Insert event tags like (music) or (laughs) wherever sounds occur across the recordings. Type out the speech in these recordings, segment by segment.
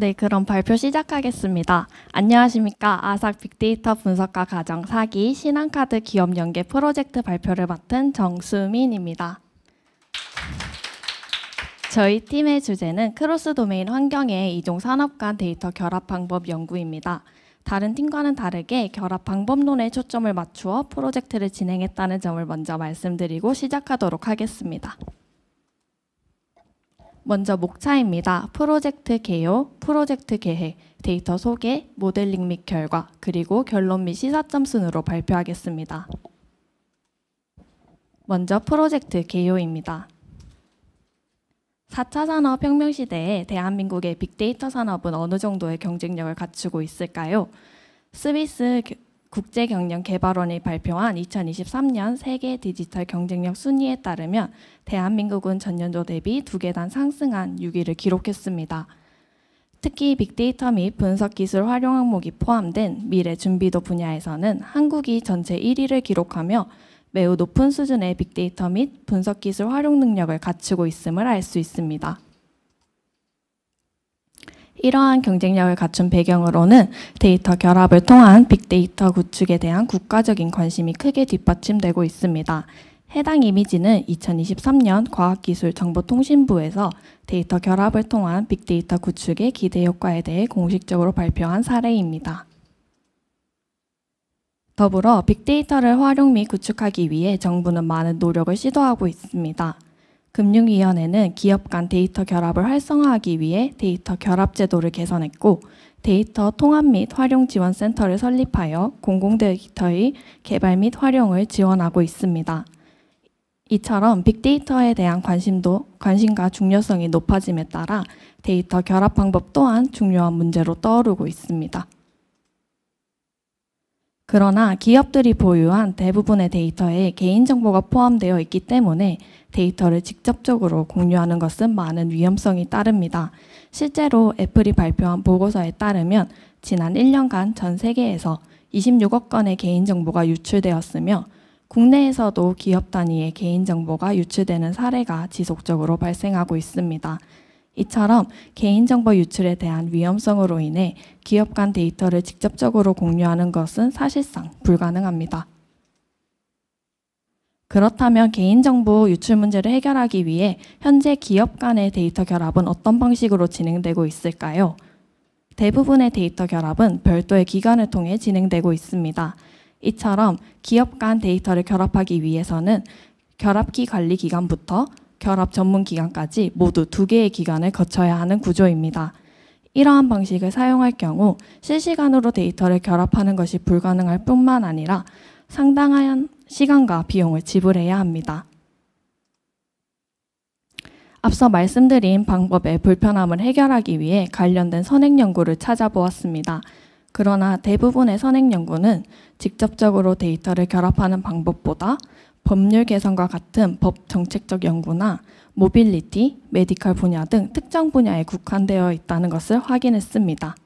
네, 그럼 발표 시작하겠습니다. 안녕하십니까. 아삭 빅데이터 분석가 가정 사기 신한카드 기업 연계 프로젝트 발표를 맡은 정수민입니다. 저희 팀의 주제는 크로스 도메인 환경의 이종 산업 간 데이터 결합 방법 연구입니다. 다른 팀과는 다르게 결합 방법론에 초점을 맞추어 프로젝트를 진행했다는 점을 먼저 말씀드리고 시작하도록 하겠습니다. 먼저 목차입니다. 프로젝트 개요, 프로젝트 계획, 데이터 소개, 모델링 및 결과, 그리고 결론 및 시사점 순으로 발표하겠습니다. 먼저 프로젝트 개요입니다. 4차 산업혁명 시대에 대한민국의 빅데이터 산업은 어느 정도의 경쟁력을 갖추고 있을까요? 스위스 국제경영개발원이 발표한 2023년 세계 디지털 경쟁력 순위에 따르면 대한민국은 전년도 대비 두 계단 상승한 6위를 기록했습니다. 특히 빅데이터 및 분석기술 활용 항목이 포함된 미래 준비도 분야에서는 한국이 전체 1위를 기록하며 매우 높은 수준의 빅데이터 및 분석기술 활용 능력을 갖추고 있음을 알 수 있습니다. 이러한 경쟁력을 갖춘 배경으로는 데이터 결합을 통한 빅데이터 구축에 대한 국가적인 관심이 크게 뒷받침되고 있습니다. 해당 이미지는 2023년 과학기술정보통신부에서 데이터 결합을 통한 빅데이터 구축의 기대 효과에 대해 공식적으로 발표한 사례입니다. 더불어 빅데이터를 활용 및 구축하기 위해 정부는 많은 노력을 시도하고 있습니다. 금융위원회는 기업 간 데이터 결합을 활성화하기 위해 데이터 결합 제도를 개선했고 데이터 통합 및 활용 지원 센터를 설립하여 공공 데이터의 개발 및 활용을 지원하고 있습니다. 이처럼 빅데이터에 대한 관심도 관심과 중요성이 높아짐에 따라 데이터 결합 방법 또한 중요한 문제로 떠오르고 있습니다. 그러나 기업들이 보유한 대부분의 데이터에 개인정보가 포함되어 있기 때문에 데이터를 직접적으로 공유하는 것은 많은 위험성이 따릅니다. 실제로 애플이 발표한 보고서에 따르면 지난 1년간 전 세계에서 26억 건의 개인정보가 유출되었으며 국내에서도 기업 단위의 개인정보가 유출되는 사례가 지속적으로 발생하고 있습니다. 이처럼 개인정보 유출에 대한 위험성으로 인해 기업 간 데이터를 직접적으로 공유하는 것은 사실상 불가능합니다. 그렇다면 개인정보 유출 문제를 해결하기 위해 현재 기업 간의 데이터 결합은 어떤 방식으로 진행되고 있을까요? 대부분의 데이터 결합은 별도의 기관을 통해 진행되고 있습니다. 이처럼 기업 간 데이터를 결합하기 위해서는 결합기 관리 기관부터 결합 전문 기관까지 모두 두 개의 기관을 거쳐야 하는 구조입니다. 이러한 방식을 사용할 경우 실시간으로 데이터를 결합하는 것이 불가능할 뿐만 아니라 상당한 시간과 비용을 지불해야 합니다. 앞서 말씀드린 방법의 불편함을 해결하기 위해 관련된 선행 연구를 찾아보았습니다. 그러나 대부분의 선행 연구는 직접적으로 데이터를 결합하는 방법보다 법률 개선과 같은 법 정책적 연구나 모빌리티, 메디컬 분야 등 특정 분야에 국한되어 있다는 것을 확인했습니다.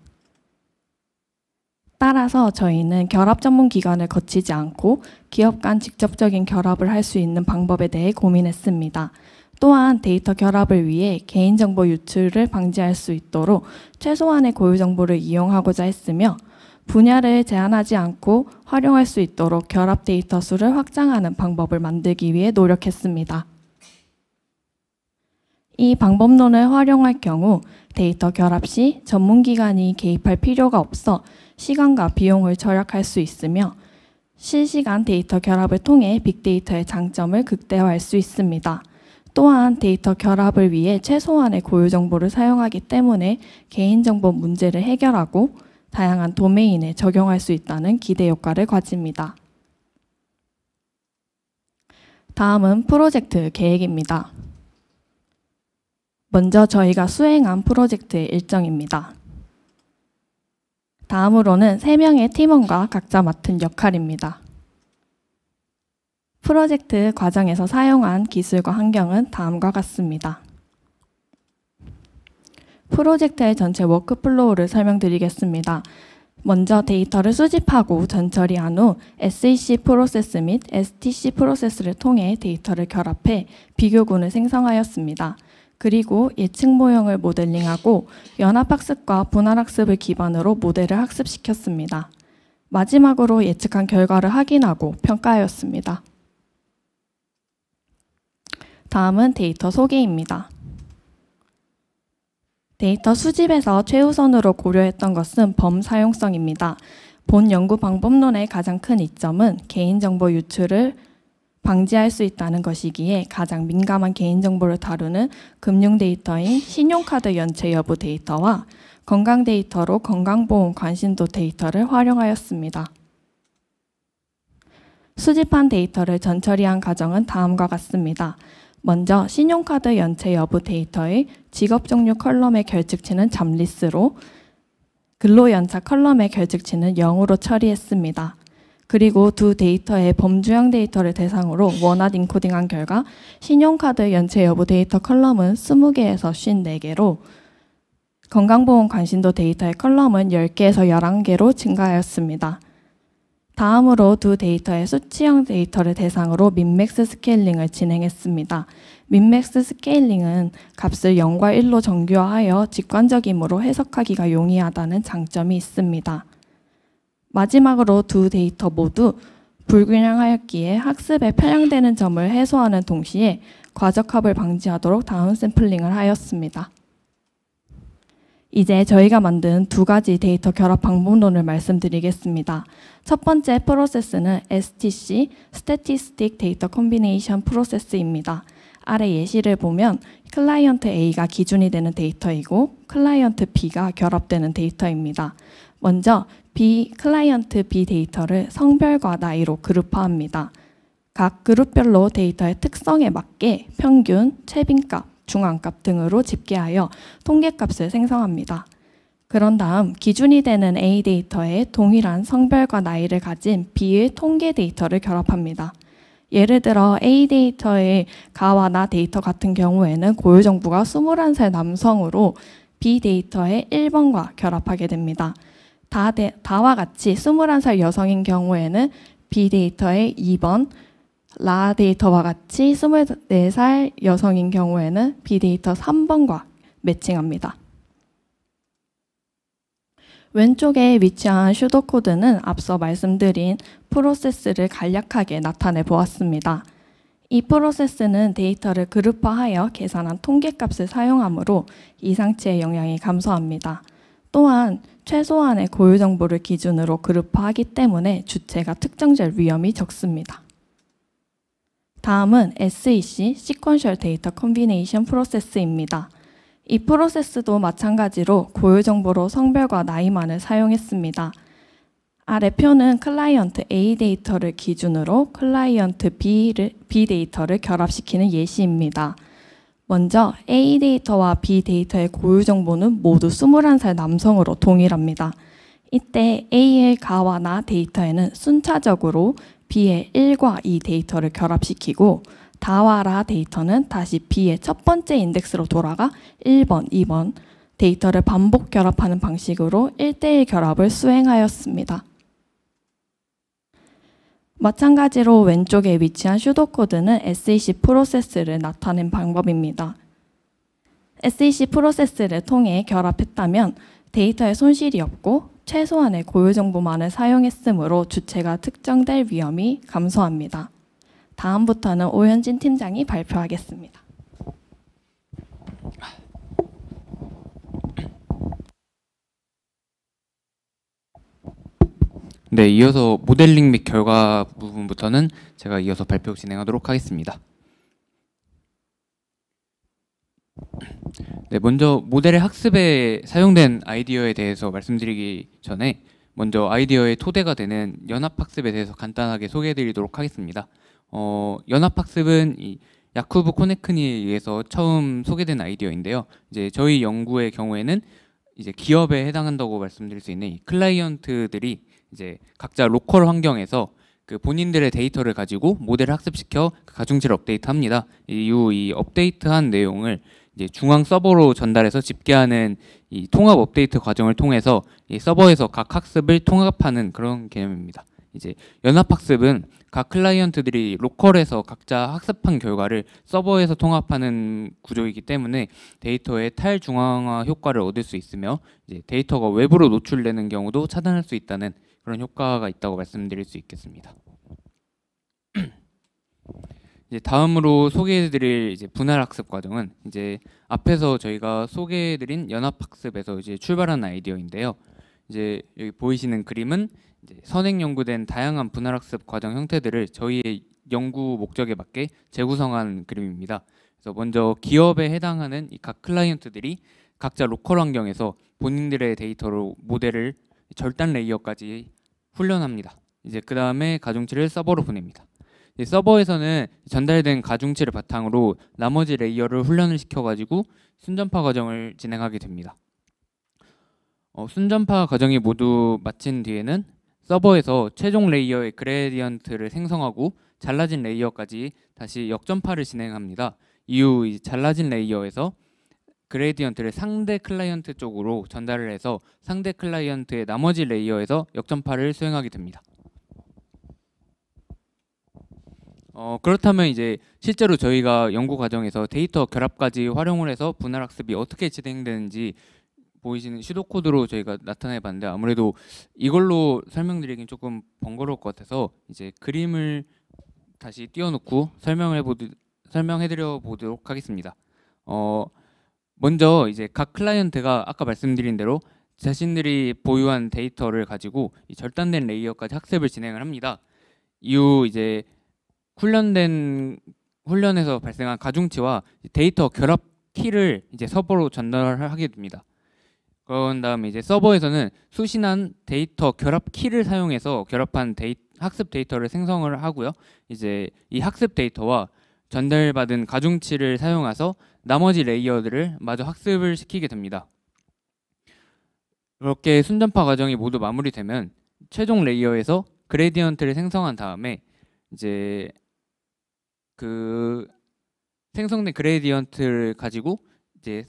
따라서 저희는 결합 전문 기관을 거치지 않고 기업 간 직접적인 결합을 할 수 있는 방법에 대해 고민했습니다. 또한 데이터 결합을 위해 개인정보 유출을 방지할 수 있도록 최소한의 고유 정보를 이용하고자 했으며 분야를 제한하지 않고 활용할 수 있도록 결합 데이터 수를 확장하는 방법을 만들기 위해 노력했습니다. 이 방법론을 활용할 경우 데이터 결합 시 전문기관이 개입할 필요가 없어 시간과 비용을 절약할 수 있으며 실시간 데이터 결합을 통해 빅데이터의 장점을 극대화할 수 있습니다. 또한 데이터 결합을 위해 최소한의 고유 정보를 사용하기 때문에 개인정보 문제를 해결하고 다양한 도메인에 적용할 수 있다는 기대 효과를 가집니다. 다음은 프로젝트 계획입니다. 먼저 저희가 수행한 프로젝트의 일정입니다. 다음으로는 3명의 팀원과 각자 맡은 역할입니다. 프로젝트 과정에서 사용한 기술과 환경은 다음과 같습니다. 프로젝트의 전체 워크플로우를 설명드리겠습니다. 먼저 데이터를 수집하고 전처리한 후 SEC 프로세스 및 STC 프로세스를 통해 데이터를 결합해 비교군을 생성하였습니다. 그리고 예측 모형을 모델링하고 연합학습과 분할학습을 기반으로 모델을 학습시켰습니다. 마지막으로 예측한 결과를 확인하고 평가하였습니다. 다음은 데이터 소개입니다. 데이터 수집에서 최우선으로 고려했던 것은 범 사용성입니다. 본 연구 방법론의 가장 큰 이점은 개인정보 유출을 방지할 수 있다는 것이기에 가장 민감한 개인정보를 다루는 금융 데이터인 신용카드 연체 여부 데이터와 건강 데이터로 건강보험 관심도 데이터를 활용하였습니다. 수집한 데이터를 전처리한 과정은 다음과 같습니다. 먼저 신용카드 연체 여부 데이터의 직업 종류 컬럼의 결측치는 잡리스로 근로연차 컬럼의 결측치는 0으로 처리했습니다. 그리고 두 데이터의 범주형 데이터를 대상으로 원앗 인코딩한 결과 신용카드 연체 여부 데이터 컬럼은 20개에서 54개로 건강보험 관심도 데이터의 컬럼은 10개에서 11개로 증가하였습니다. 다음으로 두 데이터의 수치형 데이터를 대상으로 민맥스 스케일링을 진행했습니다. 민맥스 스케일링은 값을 0과 1로 정규화하여 직관적이므로 해석하기가 용이하다는 장점이 있습니다. 마지막으로 두 데이터 모두 불균형하였기에 학습에 편향되는 점을 해소하는 동시에 과적합을 방지하도록 다음 샘플링을 하였습니다. 이제 저희가 만든 두 가지 데이터 결합 방법론을 말씀드리겠습니다. 첫 번째 프로세스는 STC, Statistic Data Combination Process입니다. 아래 예시를 보면 클라이언트 A가 기준이 되는 데이터이고 클라이언트 B가 결합되는 데이터입니다. 먼저 B 클라이언트 B 데이터를 성별과 나이로 그룹화합니다. 각 그룹별로 데이터의 특성에 맞게 평균, 최빈값, 중앙값 등으로 집계하여 통계값을 생성합니다. 그런 다음 기준이 되는 A 데이터에 동일한 성별과 나이를 가진 B의 통계 데이터를 결합합니다. 예를 들어 A 데이터의 가와 나 데이터 같은 경우에는 고유정부가 21살 남성으로 B 데이터의 1번과 결합하게 됩니다. 바 바와 같이 21살 여성인 경우에는 B 데이터의 2번, 라 데이터와 같이 24살 여성인 경우에는 B 데이터 3번과 매칭합니다. 왼쪽에 위치한 슈도 코드는 앞서 말씀드린 프로세스를 간략하게 나타내 보았습니다. 이 프로세스는 데이터를 그룹화하여 계산한 통계값을 사용하므로 이상치의 영향이 감소합니다. 또한 최소한의 고유 정보를 기준으로 그룹화하기 때문에 주체가 특정될 위험이 적습니다. 다음은 SEC, 시퀀셜 데이터 컨비네이션 프로세스입니다. 이 프로세스도 마찬가지로 고유 정보로 성별과 나이만을 사용했습니다. 아래 표는 클라이언트 A 데이터를 기준으로 클라이언트 B를, B 데이터를 결합시키는 예시입니다. 먼저 A 데이터와 B 데이터의 고유 정보는 모두 21살 남성으로 동일합니다. 이때 A의 가와 나 데이터에는 순차적으로 B의 1과 2 데이터를 결합시키고 다와 라 데이터는 다시 B의 첫 번째 인덱스로 돌아가 1번, 2번 데이터를 반복 결합하는 방식으로 1대1 결합을 수행하였습니다. 마찬가지로 왼쪽에 위치한 슈도 코드는 SEC 프로세스를 나타낸 방법입니다. SEC 프로세스를 통해 결합했다면 데이터의 손실이 없고 최소한의 고유 정보만을 사용했으므로 주체가 특정될 위험이 감소합니다. 다음부터는 오현진 팀장이 발표하겠습니다. 네, 이어서 모델링 및 결과 부분부터는 제가 이어서 발표 진행하도록 하겠습니다. 네, 먼저 모델의 학습에 사용된 아이디어에 대해서 말씀드리기 전에 먼저 아이디어의 토대가 되는 연합학습에 대해서 간단하게 소개해드리도록 하겠습니다. 어, 연합학습은 이 야쿠브 코네크니에 의해서 처음 소개된 아이디어인데요. 이제 저희 연구의 경우에는 이제 기업에 해당한다고 말씀드릴 수 있는 클라이언트들이 이제 각자 로컬 환경에서 그 본인들의 데이터를 가지고 모델을 학습시켜 그 가중치를 업데이트합니다. 이후 이 업데이트한 내용을 이제 중앙 서버로 전달해서 집계하는 이 통합 업데이트 과정을 통해서 이 서버에서 각 학습을 통합하는 그런 개념입니다. 이제 연합학습은 각 클라이언트들이 로컬에서 각자 학습한 결과를 서버에서 통합하는 구조이기 때문에 데이터의 탈중앙화 효과를 얻을 수 있으며 이제 데이터가 외부로 노출되는 경우도 차단할 수 있다는 그런 효과가 있다고 말씀드릴 수 있겠습니다. (clears throat) 이제 다음으로 소개해드릴 이제 분할 학습 과정은 이제 앞에서 저희가 소개해드린 연합 학습에서 이제 출발한 아이디어인데요. 이제 여기 보이시는 그림은 선행 연구된 다양한 분할 학습 과정 형태들을 저희의 연구 목적에 맞게 재구성한 그림입니다. 그래서 먼저 기업에 해당하는 각 클라이언트들이 각자 로컬 환경에서 본인들의 데이터로 모델을 절단 레이어까지 훈련합니다. 이제 그 다음에 가중치를 서버로 보냅니다. 서버에서는 전달된 가중치를 바탕으로 나머지 레이어를 훈련을 시켜가지고 순전파 과정을 진행하게 됩니다. 어, 순전파 과정이 모두 마친 뒤에는 서버에서 최종 레이어의 그레디언트를 생성하고 잘라진 레이어까지 다시 역전파를 진행합니다. 이후 잘라진 레이어에서 그레디언트를 상대 클라이언트 쪽으로 전달을 해서 상대 클라이언트의 나머지 레이어에서 역전파를 수행하게 됩니다. 어, 그렇다면 이제 실제로 저희가 연구 과정에서 데이터 결합까지 활용을 해서 분할 학습이 어떻게 진행되는지 보이시는 슈도 코드로 저희가 나타내 봤는데 아무래도 이걸로 설명드리긴 조금 번거로울 것 같아서 이제 그림을 다시 띄워놓고 설명을 해보 설명해드려 보도록 하겠습니다. 어, 먼저 이제 각 클라이언트가 아까 말씀드린 대로 자신들이 보유한 데이터를 가지고 절단된 레이어까지 학습을 진행을 합니다. 이후 이제 훈련된 훈련에서 발생한 가중치와 데이터 결합 키를 이제 서버로 전달하게 됩니다. 그런 다음에 이제 서버에서는 수신한 데이터 결합 키를 사용해서 결합한 데이, 학습 데이터를 생성을 하고요. 이제 이 학습 데이터와 전달받은 가중치를 사용해서 나머지 레이어들을 마저 학습을 시키게 됩니다. 이렇게 순전파 과정이 모두 마무리되면 최종 레이어에서 그레디언트를 생성한 다음에 이제 그 생성된 그레디언트를 가지고 이제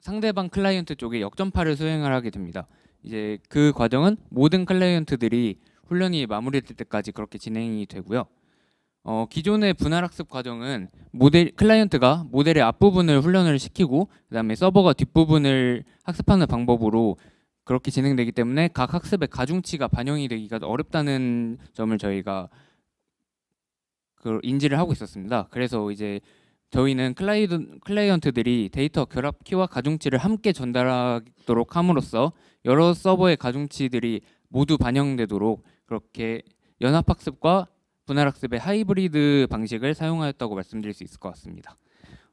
상대방 클라이언트 쪽에 역전파를 수행을 하게 됩니다. 이제 그 과정은 모든 클라이언트들이 훈련이 마무리될 때까지 그렇게 진행이 되고요. 어, 기존의 분할학습 과정은 모델 클라이언트가 모델의 앞부분을 훈련을 시키고 그다음에 서버가 뒷부분을 학습하는 방법으로 그렇게 진행되기 때문에 각 학습의 가중치가 반영이 되기가 어렵다는 점을 저희가 그 인지를 하고 있었습니다. 그래서 이제 저희는 클라이, 클라이언트들이 데이터 결합키와 가중치를 함께 전달하도록 함으로써 여러 서버의 가중치들이 모두 반영되도록 그렇게 연합학습과 분할학습의 하이브리드 방식을 사용하였다고 말씀드릴 수 있을 것 같습니다.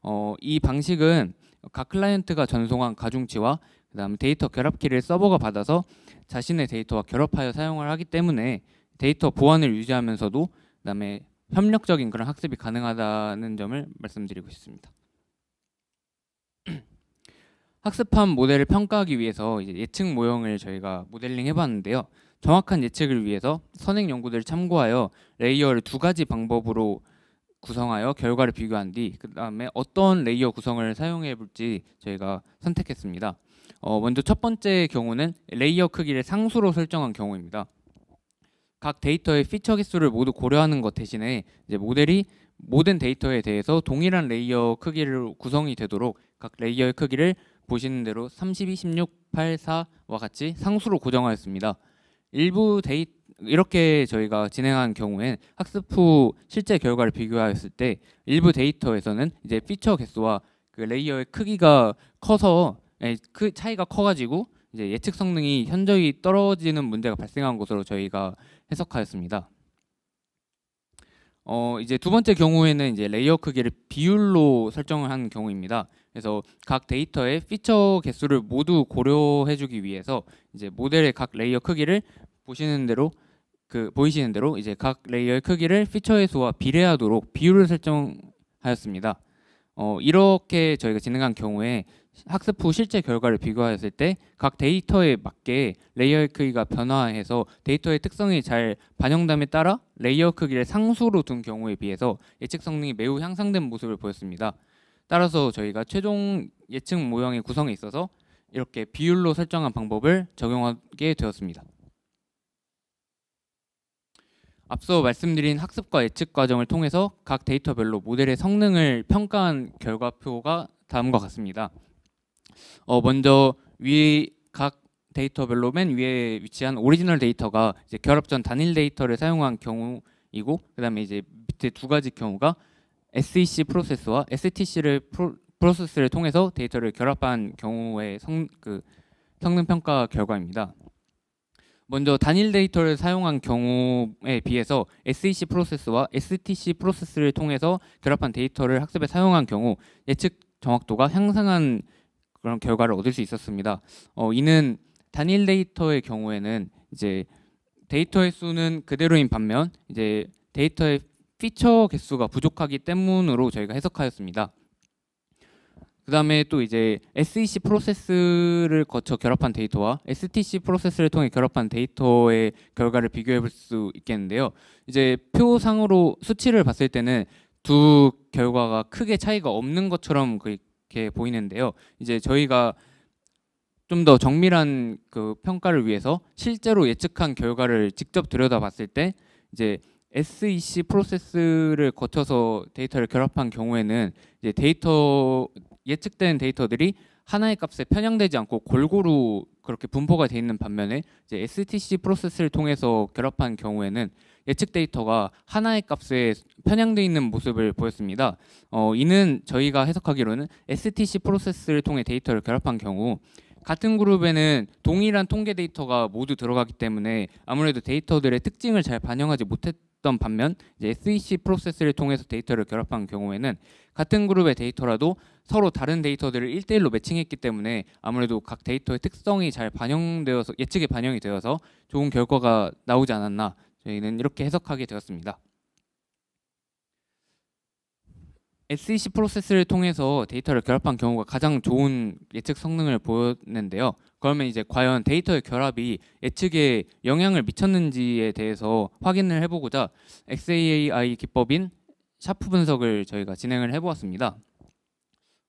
어, 이 방식은 각 클라이언트가 전송한 가중치와 그다음 데이터 결합키를 서버가 받아서 자신의 데이터와 결합하여 사용을 하기 때문에 데이터 보안을 유지하면서도 그다음에 협력적인 그런 학습이 가능하다는 점을 말씀드리고 싶습니다. (clears throat) 학습한 모델을 평가하기 위해서 예측 모형을 저희가 모델링 해봤는데요. 정확한 예측을 위해서 선행 연구들을 참고하여 레이어를 두 가지 방법으로 구성하여 결과를 비교한 뒤 그다음에 어떤 레이어 구성을 사용해 볼지 저희가 선택했습니다. 어, 먼저 첫 번째 경우는 레이어 크기를 상수로 설정한 경우입니다. 각 데이터의 피처 개수를 모두 고려하는 것 대신에 이제 모델이 모든 데이터에 대해서 동일한 레이어 크기를 구성이 되도록 각 레이어의 크기를 보시는 대로 32, 16, 8, 4와 같이 상수로 고정하였습니다. 일부 데이 이렇게 저희가 진행한 경우엔 학습 후 실제 결과를 비교하였을 때 일부 데이터에서는 이제 피처 개수와 그 레이어의 크기가 커서 그 차이가 커가지고 이제 예측 성능이 현저히 떨어지는 문제가 발생한 것으로 저희가 해석하였습니다. 어 이제 두 번째 경우에는 이제 레이어 크기를 비율로 설정을 한 경우입니다. 그래서 각 데이터의 피처 개수를 모두 고려해주기 위해서 이제 모델의 각 레이어 크기를 보시는 대로 그 보이시는 대로 이제 각 레이어의 크기를 피처의 수와 비례하도록 비율을 설정하였습니다. 어, 이렇게 저희가 진행한 경우에 학습 후 실제 결과를 비교하였을 때 각 데이터에 맞게 레이어의 크기가 변화해서 데이터의 특성이 잘 반영됨에 따라 레이어 크기를 상수로 둔 경우에 비해서 예측 성능이 매우 향상된 모습을 보였습니다. 따라서 저희가 최종 예측 모형의 구성에 있어서 이렇게 비율로 설정한 방법을 적용하게 되었습니다. 앞서 말씀드린 학습과 예측 과정을 통해서 각 데이터별로 모델의 성능을 평가한 결과표가 다음과 같습니다. 어 먼저 위각 데이터별로 맨 위에 위치한 오리지널 데이터가 결합 전 단일 데이터를 사용한 경우이고 그다음에 이제 밑에 두 가지 경우가 SEC 프로세스와 STC를 프로, 프로세스를 통해서 데이터를 결합한 경우의 성, 그 성능 평가 결과입니다. 먼저 단일 데이터를 사용한 경우에 비해서 SEC 프로세스와 STC 프로세스를 통해서 결합한 데이터를 학습에 사용한 경우 예측 정확도가 향상한 그런 결과를 얻을 수 있었습니다. 어, 이는 단일 데이터의 경우에는 이제 데이터의 수는 그대로인 반면 이제 데이터의 피처 개수가 부족하기 때문으로 저희가 해석하였습니다. 그 다음에 또 이제 SEC 프로세스를 거쳐 결합한 데이터와 STC 프로세스를 통해 결합한 데이터의 결과를 비교해 볼 수 있겠는데요. 이제 표상으로 수치를 봤을 때는 두 결과가 크게 차이가 없는 것처럼 그렇게 보이는데요. 이제 저희가 좀 더 정밀한 그 평가를 위해서 실제로 예측한 결과를 직접 들여다봤을 때 이제 SEC 프로세스를 거쳐서 데이터를 결합한 경우에는 이제 데이터 예측된 데이터들이 하나의 값에 편향되지 않고 골고루 그렇게 분포가 되어 있는 반면에 이제 STC 프로세스를 통해서 결합한 경우에는 예측 데이터가 하나의 값에 편향되어 있는 모습을 보였습니다. 어, 이는 저희가 해석하기로는 STC 프로세스를 통해 데이터를 결합한 경우 같은 그룹에는 동일한 통계 데이터가 모두 들어가기 때문에 아무래도 데이터들의 특징을 잘 반영하지 못했 없던 반면 이제 SEC 프로세스를 통해서 데이터를 결합한 경우에는 같은 그룹의 데이터라도 서로 다른 데이터들을 일대일로 매칭했기 때문에 아무래도 각 데이터의 특성이 잘 반영되어서 예측에 반영이 되어서 좋은 결과가 나오지 않았나 저희는 이렇게 해석하게 되었습니다. SEC 프로세스를 통해서 데이터를 결합한 경우가 가장 좋은 예측 성능을 보였는데요. 그러면 이제 과연 데이터의 결합이 예측에 영향을 미쳤는지에 대해서 확인을 해보고자 XAI 기법인 샤프 분석을 저희가 진행을 해보았습니다.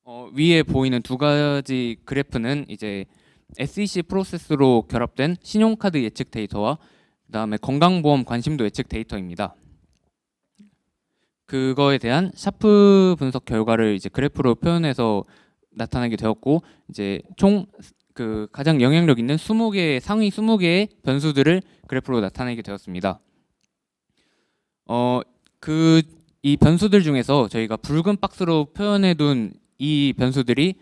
어, 위에 보이는 두 가지 그래프는 이제 SEC 프로세스로 결합된 신용카드 예측 데이터와 그다음에 건강보험 관심도 예측 데이터입니다. 그거에 대한 샤프 분석 결과를 이제 그래프로 표현해서 나타나게 되었고 이제 총그 가장 영향력 있는 20개 상위 20개의 변수들을 그래프로 나타내게 되었습니다. 어, 그 이 변수들 중에서 저희가 붉은 박스로 표현해 둔 이 변수들이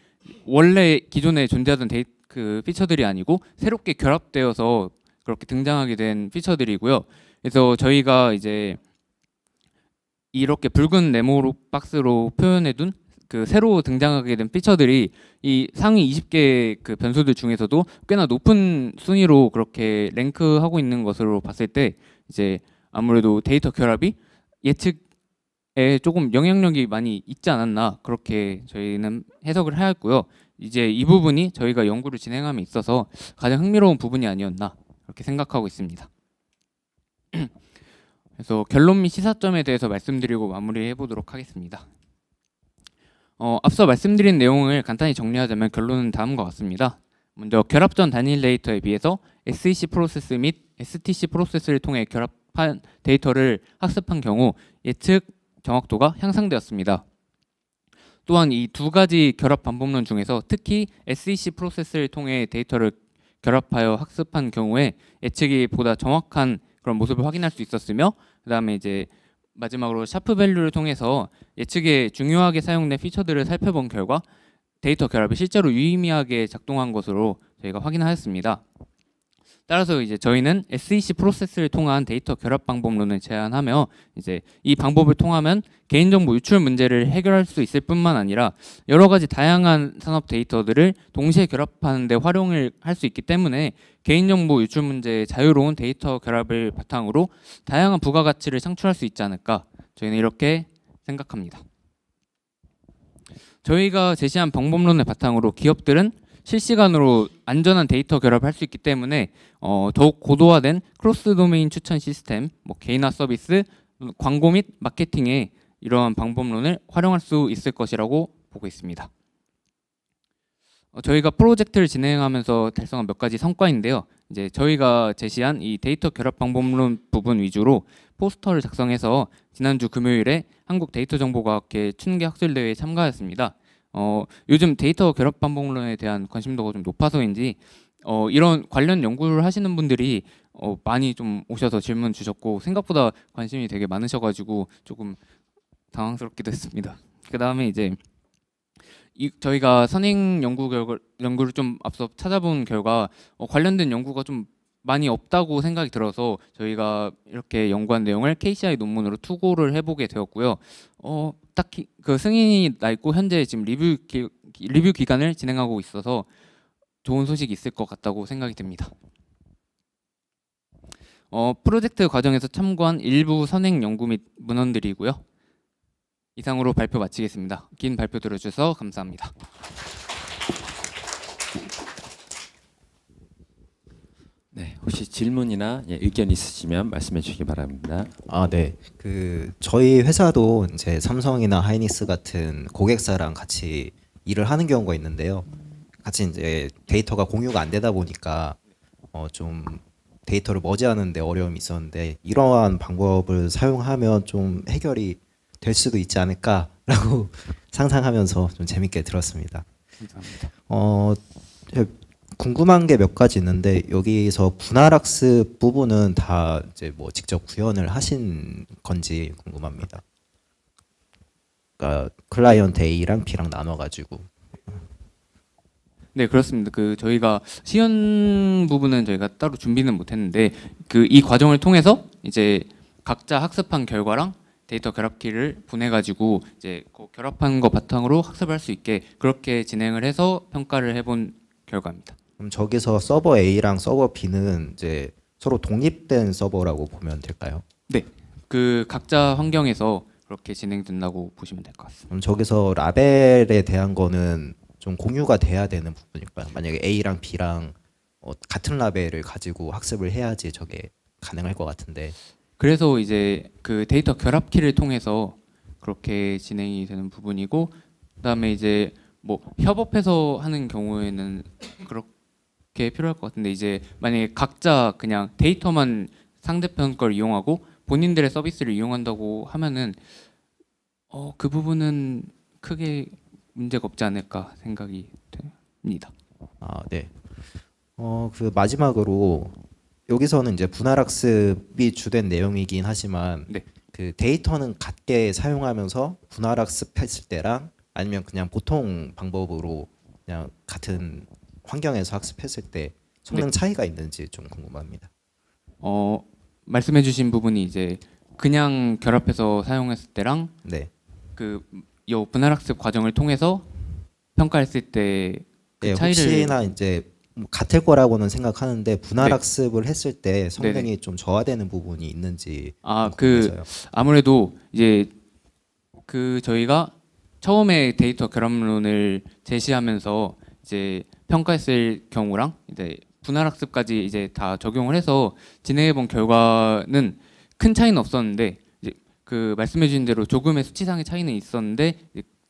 원래 기존에 존재하던 데이, 그 피처들이 아니고 새롭게 결합되어서 그렇게 등장하게 된 피처들이고요. 그래서 저희가 이제 이렇게 붉은 네모 박스로 표현해 둔그 새로 등장하게 된 피처들이 이 상위 20개 그 변수들 중에서도 꽤나 높은 순위로 그렇게 랭크하고 있는 것으로 봤을 때 이제 아무래도 데이터 결합이 예측에 조금 영향력이 많이 있지 않았나 그렇게 저희는 해석을 하였고요. 이제 이 부분이 저희가 연구를 진행함에 있어서 가장 흥미로운 부분이 아니었나 그렇게 생각하고 있습니다. (clears throat) 그래서 결론 및 시사점에 대해서 말씀드리고 마무리해 보도록 하겠습니다. 어, 앞서 말씀드린 내용을 간단히 정리하자면 결론은 다음과 같습니다. 먼저 결합전 단일 데이터에 비해서 SEC 프로세스 및 STC 프로세스를 통해 결합한 데이터를 학습한 경우 예측 정확도가 향상되었습니다. 또한 이 두 가지 결합 방법론 중에서 특히 SEC 프로세스를 통해 데이터를 결합하여 학습한 경우에 예측이 보다 정확한 그런 모습을 확인할 수 있었으며 그다음에 이제 마지막으로 샤프 밸류를 통해서 예측에 중요하게 사용된 피처들을 살펴본 결과 데이터 결합이 실제로 유의미하게 작동한 것으로 저희가 확인하였습니다. 따라서 이제 저희는 SEC 프로세스를 통한 데이터 결합 방법론을 제안하며 이제 이 방법을 통하면 개인정보 유출 문제를 해결할 수 있을 뿐만 아니라 여러 가지 다양한 산업 데이터들을 동시에 결합하는 데 활용을 할 수 있기 때문에 개인정보 유출 문제의 자유로운 데이터 결합을 바탕으로 다양한 부가가치를 창출할 수 있지 않을까 저희는 이렇게 생각합니다. 저희가 제시한 방법론을 바탕으로 기업들은 실시간으로 안전한 데이터 결합할 수 있기 때문에 어, 더욱 고도화된 크로스 도메인 추천 시스템, 뭐 개인화 서비스, 광고 및 마케팅에 이러한 방법론을 활용할 수 있을 것이라고 보고 있습니다. 어, 저희가 프로젝트를 진행하면서 달성한 몇 가지 성과인데요. 이제 저희가 제시한 이 데이터 결합 방법론 부분 위주로 포스터를 작성해서 지난주 금요일에 한국 데이터 정보과학회 춘계 학술대회에 참가했습니다. 어, 요즘 데이터 결합 방법론에 대한 관심도가 좀 높아서인지 어, 이런 관련 연구를 하시는 분들이 어, 많이 좀 오셔서 질문 주셨고 생각보다 관심이 되게 많으셔가지고 조금 당황스럽기도 했습니다. 그 다음에 이제 이, 저희가 선행 연구 결과 연구를 좀 앞서 찾아본 결과 어, 관련된 연구가 좀 많이 없다고 생각이 들어서 저희가 이렇게 연구한 내용을 KCI 논문으로 투고를 해보게 되었고요. 어, 딱히 그 승인이 나 있고 현재 지금 리뷰 기, 리뷰 기간을 진행하고 있어서 좋은 소식이 있을 것 같다고 생각이 듭니다. 어, 프로젝트 과정에서 참고한 일부 선행 연구 및 문헌들이고요. 이상으로 발표 마치겠습니다. 긴 발표 들어주셔서 감사합니다. 혹시 질문이나 예, 의견 있으시면 말씀해 주시기 바랍니다. 아, 네. 그 저희 회사도 이제 삼성이나 하이닉스 같은 고객사랑 같이 일을 하는 경우가 있는데요. 같이 이제 데이터가 공유가 안 되다 보니까 어, 좀 데이터를 머지하는데 어려움이 있었는데 이러한 방법을 사용하면 좀 해결이 될 수도 있지 않을까라고 (laughs) 상상하면서 좀 재밌게 들었습니다. 감사합니다. 어, 궁금한 게 몇 가지 있는데 여기서 분할학습 부분은 다 이제 뭐 직접 구현을 하신 건지 궁금합니다. 그러니까 클라이언트 A랑 B랑 나눠가지고. 네 그렇습니다. 그 저희가 시연 부분은 저희가 따로 준비는 못했는데 그 이 과정을 통해서 이제 각자 학습한 결과랑 데이터 결합키를 보내가지고 이제 그 결합한 거 바탕으로 학습할 수 있게 그렇게 진행을 해서 평가를 해본 결과입니다. 그럼 저기서 서버 A랑 서버 B는 이제 서로 독립된 서버라고 보면 될까요? 네. 그 각자 환경에서 그렇게 진행된다고 보시면 될 것 같습니다. 그럼 저기서 라벨에 대한 거는 좀 공유가 돼야 되는 부분일까요? 만약에 A랑 B랑 어, 같은 라벨을 가지고 학습을 해야지 저게 가능할 것 같은데. 그래서 이제 그 데이터 결합키를 통해서 그렇게 진행이 되는 부분이고 그다음에 이제 뭐 협업해서 하는 경우에는 그렇게 그게 필요할 것 같은데 이제 만약에 각자 그냥 데이터만 상대편 걸 이용하고 본인들의 서비스를 이용한다고 하면은 어, 그 부분은 크게 문제가 없지 않을까 생각이 됩니다. 아 네. 어 그 마지막으로 여기서는 이제 분할학습이 주된 내용이긴 하지만 네. 그 데이터는 같게 사용하면서 분할학습했을 때랑 아니면 그냥 보통 방법으로 그냥 같은 환경에서 학습했을 때 성능 네. 차이가 있는지 좀 궁금합니다. 어 말씀해주신 부분이 이제 그냥 결합해서 사용했을 때랑 네. 그요 분할학습 과정을 통해서 평가했을 때그 네, 예, 차이를 혹시나 이제 같을 뭐 거라고는 생각하는데 분할학습을 네. 했을 때 성능이 네좀 저하되는 부분이 있는지 아그 아무래도 이제 그 저희가 처음에 데이터 결합론을 제시하면서 이제 평가했을 경우랑 이제 분할 학습까지 이제 다 적용을 해서 진행해 본 결과는 큰 차이는 없었는데 이제 그 말씀해 주신 대로 조금의 수치상의 차이는 있었는데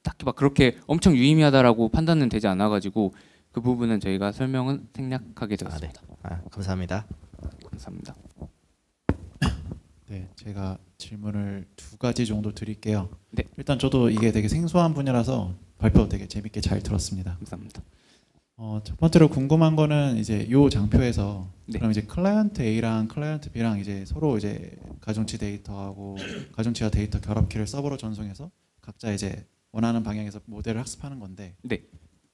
딱히 막 그렇게 엄청 유의미하다라고 판단은 되지 않아 가지고 그 부분은 저희가 설명은 생략하게 되었습니다. 아, 네. 아, 감사합니다. 감사합니다. 네, 제가 질문을 두 가지 정도 드릴게요. 네. 일단 저도 이게 되게 생소한 분야라서 발표 되게 재밌게 잘 들었습니다. 감사합니다. 어, 첫 번째로 궁금한 거는 이제 요 장표에서 네. 그럼 이제 클라이언트 A랑 클라이언트 B랑 이제 서로 이제 가중치 데이터하고 가중치와 데이터 결합키를 서버로 전송해서 각자 이제 원하는 방향에서 모델을 학습하는 건데 네.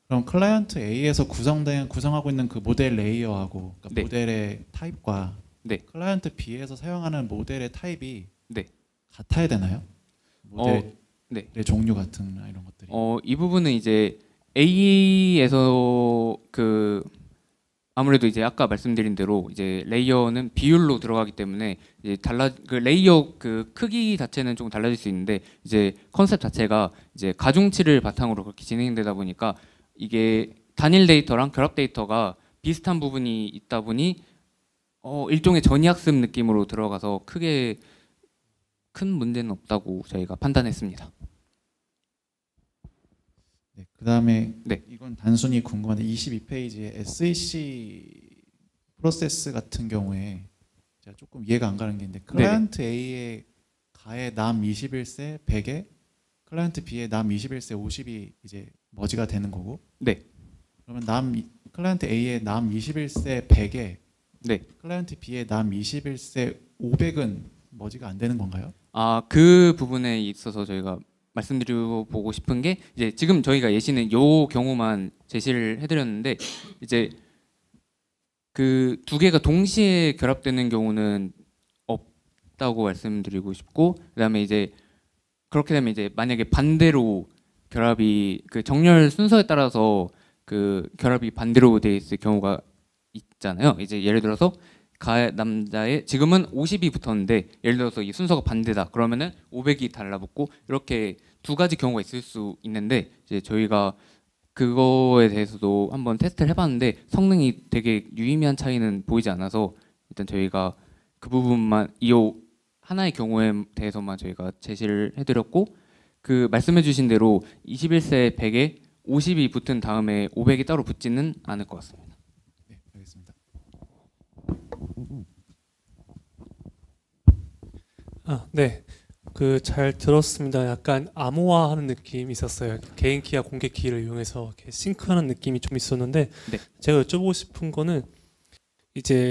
그럼 클라이언트 A에서 구성된 구성하고 있는 그 모델 레이어하고 그러니까 네. 모델의 타입과 네. 클라이언트 B에서 사용하는 모델의 타입이 네. 같아야 되나요? 어, 모델의 어, 종류 같은 이런 것들이. 어, 이 부분은 이제 AA에서 그 아무래도 이제 아까 말씀드린 대로 이제 레이어는 비율로 들어가기 때문에 이제 달라 그 레이어 그 크기 자체는 조금 달라질 수 있는데 이제 컨셉 자체가 이제 가중치를 바탕으로 그렇게 진행되다 보니까 이게 단일 데이터랑 결합 데이터가 비슷한 부분이 있다 보니 어 일종의 전이학습 느낌으로 들어가서 크게 큰 문제는 없다고 저희가 판단했습니다. 그 다음에 네. 이건 단순히 궁금한데 22페이지에 SEC 프로세스 같은 경우에 제가 조금 이해가 안 가는 게 있는데 네. 클라이언트 네. A의 가에 남 21세 100에 클라이언트 B의 남 21세 50이 이제 머지가 되는 거고 네. 그러면 남 클라이언트 A의 남 21세 100에 네. 클라이언트 B의 남 21세 500은 머지가 안 되는 건가요? 아, 그 부분에 있어서 저희가 말씀드려보고 싶은 게 이제 지금 저희가 예시는 요 경우만 제시를 해드렸는데 이제 그 두 개가 동시에 결합되는 경우는 없다고 말씀드리고 싶고 그다음에 이제 그렇게 되면 이제 만약에 반대로 결합이 그 정렬 순서에 따라서 그 결합이 반대로 돼 있을 경우가 있잖아요. 이제 예를 들어서 가해 남자의 지금은 50이 붙었는데 예를 들어서 이 순서가 반대다 그러면은 500이 달라붙고 이렇게 두 가지 경우가 있을 수 있는데 이제 저희가 그거에 대해서도 한번 테스트를 해봤는데 성능이 되게 유의미한 차이는 보이지 않아서 일단 저희가 그 부분만 이 하나의 경우에 대해서만 저희가 제시를 해드렸고 그 말씀해주신 대로 21세 100에 50이 붙은 다음에 500이 따로 붙지는 않을 것 같습니다. 아, 네. 그 잘 들었습니다. 약간 암호화하는 느낌이 있었어요. 개인 키와 공개 키를 이용해서 이렇게 싱크하는 느낌이 좀 있었는데 네. 제가 여쭤보고 싶은 거는 이제